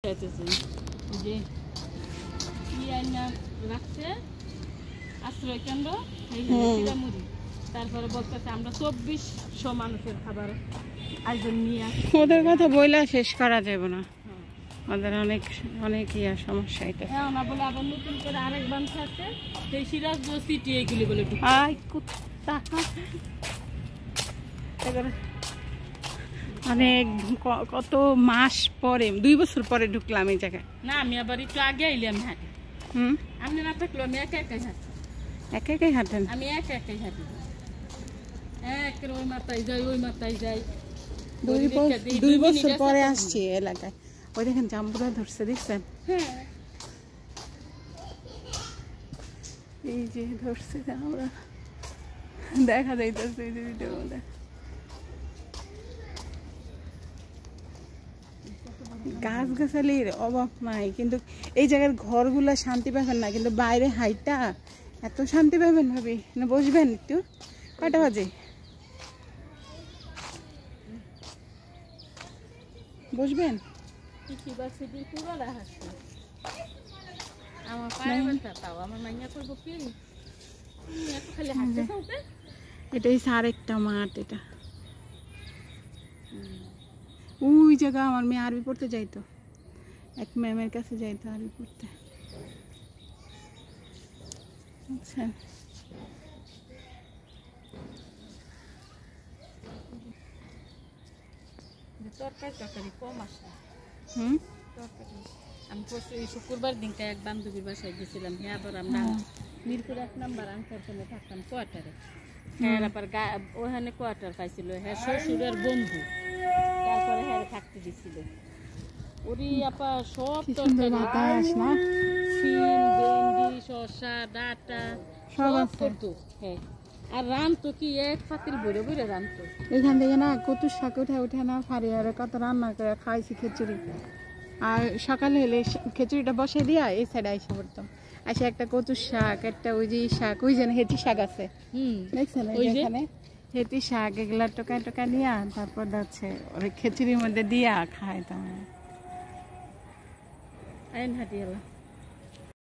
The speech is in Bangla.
ওদের কথা বইলা শেষ করা যাবে না ওদের অনেক অনেক ইয়া সমস্যা এটা হ্যাঁ ওনা বলে আবার নতুন করে আরেক বান্ধ আছে সেই সিরাজগঞ্জ সিটি এইগুলি বলে আই কুত্তা অনেক মানে কত মাস পরে দুই বছর পরে ঢুকলাম এই জায়গায় না আমি আবার একটু আগে আইলাম হ্যাঁ হুম আপনি না থাকলো আমি একা একাই হাঁটি একা একাই হাঁটেন আমি একা একাই হাঁটি একের ওই মাথায় যাই ওই মাথায় যাই দুই বছর পরে আসছি এলাকায় ওই দেখেন জাম্বুরা ধরছে দেখছেন হ্যাঁ। এই যে ধরছে জাম্বুরা দেখা যাইতেছে এই যে ভিডিওর মধ্যে গাছ গাছালির অভাব নাই কিন্তু এই জায়গার ঘরগুলা শান্তি পাবেন না কিন্তু বাইরে হাইটা এত শান্তি পাবেন ভাবি না বসবেন একটু কয়টা বাজে বসবেন এটাই সার একটা মাঠ এটা ওই জায়গা আমার মেয়ে আরবি পড়তে যাইতো এক ম্যামের কাছে যাইতো আরবি পড়তে আচ্ছা তরকারি কম আমি শুক্রবার গেছিলাম হ্যাঁ এক থাকতাম ওখানে কোয়ার্টার পাইছিল হ্যাঁ শ্বশুরের বন্ধু থাকতে দিছিল ওরে আপা সব বাতাস না সিম ভেন্ডি শসা ডাটা সব করতো হ্যাঁ আর রান তো কি এক ফাতিল বইরে বইরে রান তো এখান থেকে না কত শাক উঠে উঠে না ফারি আর কত রান্না করে খাইছি খিচুড়ি আর সকালে হলে খিচুড়িটা বসে দিয়া এই সাইডে আইসা পড়তাম আসে একটা কচুর শাক একটা ওই যে শাক ওই যে হেঁচি শাক আছে হুম দেখছেন ওই যেখানে সেটি শাক এগুলা টোকা টোকা দিয়া তারপর দাচ্ছে ওই খিচুড়ির মধ্যে দিয়া খায় তোমার আইন হাটিয়ালা